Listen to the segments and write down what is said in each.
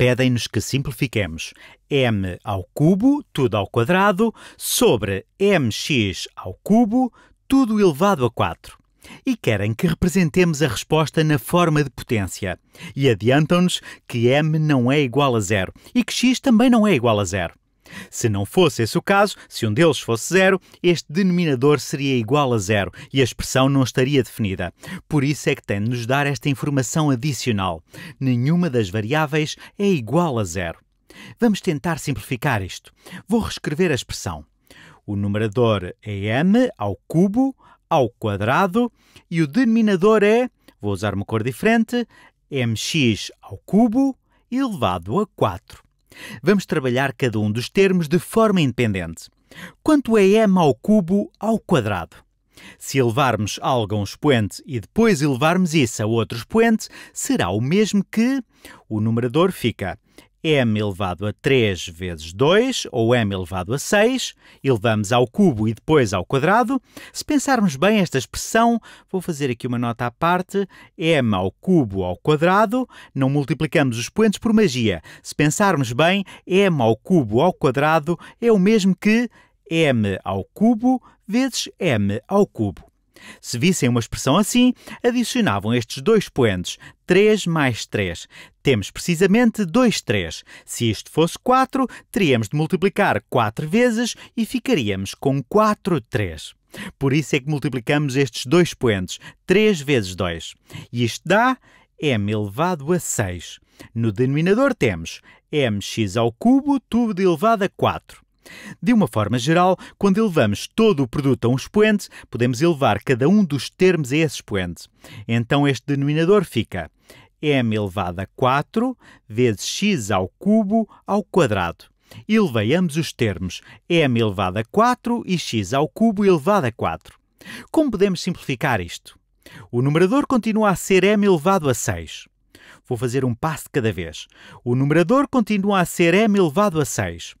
pedem-nos que simplifiquemos m ao cubo, tudo ao quadrado, sobre mx ao cubo, tudo elevado a 4. E querem que representemos a resposta na forma de potência. E adiantam-nos que m não é igual a zero e que x também não é igual a zero. Se não fosse esse o caso, se um deles fosse zero, este denominador seria igual a zero e a expressão não estaria definida. Por isso é que tem de nos dar esta informação adicional. Nenhuma das variáveis é igual a zero. Vamos tentar simplificar isto. Vou reescrever a expressão. O numerador é m ao cubo ao quadrado e o denominador é, vou usar uma cor diferente, mx ao cubo elevado a 4. Vamos trabalhar cada um dos termos de forma independente. Quanto é m ao cubo ao quadrado? Se elevarmos algo a um expoente e depois elevarmos isso a outro expoente, será o mesmo que. O numerador fica m elevado a 3 vezes 2, ou m elevado a 6, elevamos ao cubo e depois ao quadrado. Se pensarmos bem esta expressão, vou fazer aqui uma nota à parte, m ao cubo ao quadrado, não multiplicamos os expoentes por magia. Se pensarmos bem, m ao cubo ao quadrado é o mesmo que m ao cubo vezes m ao cubo. Se vissem uma expressão assim, adicionavam estes dois poentes, 3 mais 3. Temos precisamente 2 3. Se isto fosse 4, teríamos de multiplicar 4 vezes e ficaríamos com 4 3. Por isso é que multiplicamos estes dois poentes, 3 vezes 2. E isto dá m elevado a 6. No denominador temos mx ao cubo, tudo elevado a 4. De uma forma geral, quando elevamos todo o produto a um expoente, podemos elevar cada um dos termos a esse expoente. Então este denominador fica m elevado a 4 vezes x ao cubo ao quadrado. Elevei ambos os termos, m elevado a 4 e x ao cubo elevado a 4. Como podemos simplificar isto? O numerador continua a ser m elevado a 6. Vou fazer um passo de cada vez. O numerador continua a ser m elevado a 6.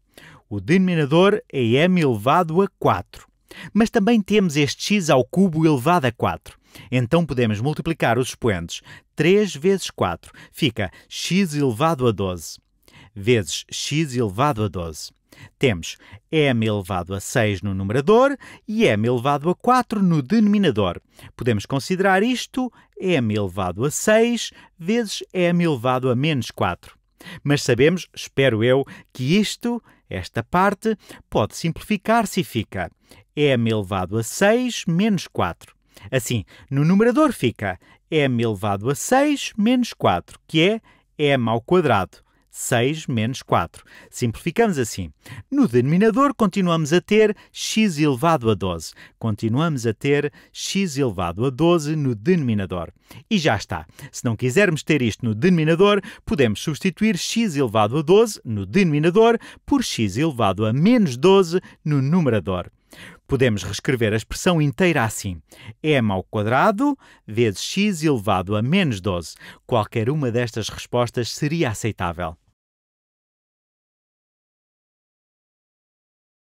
O denominador é m elevado a 4. Mas também temos este x ao cubo elevado a 4. Então podemos multiplicar os expoentes. 3 vezes 4 fica x elevado a 12 vezes x elevado a 12. Temos m elevado a 6 no numerador e m elevado a 4 no denominador. Podemos considerar isto m elevado a 6 vezes m elevado a menos 4. Mas sabemos, espero eu, que isto esta parte pode simplificar-se e fica m elevado a 6 menos 4. Assim, no numerador fica m elevado a 6 menos 4, que é m ao quadrado. 6 menos 4. Simplificamos assim. No denominador continuamos a ter x elevado a 12. Continuamos a ter x elevado a 12 no denominador. E já está. Se não quisermos ter isto no denominador, podemos substituir x elevado a 12 no denominador por x elevado a menos 12 no numerador. Podemos reescrever a expressão inteira assim: é m ao quadrado vezes x elevado a menos 12. Qualquer uma destas respostas seria aceitável.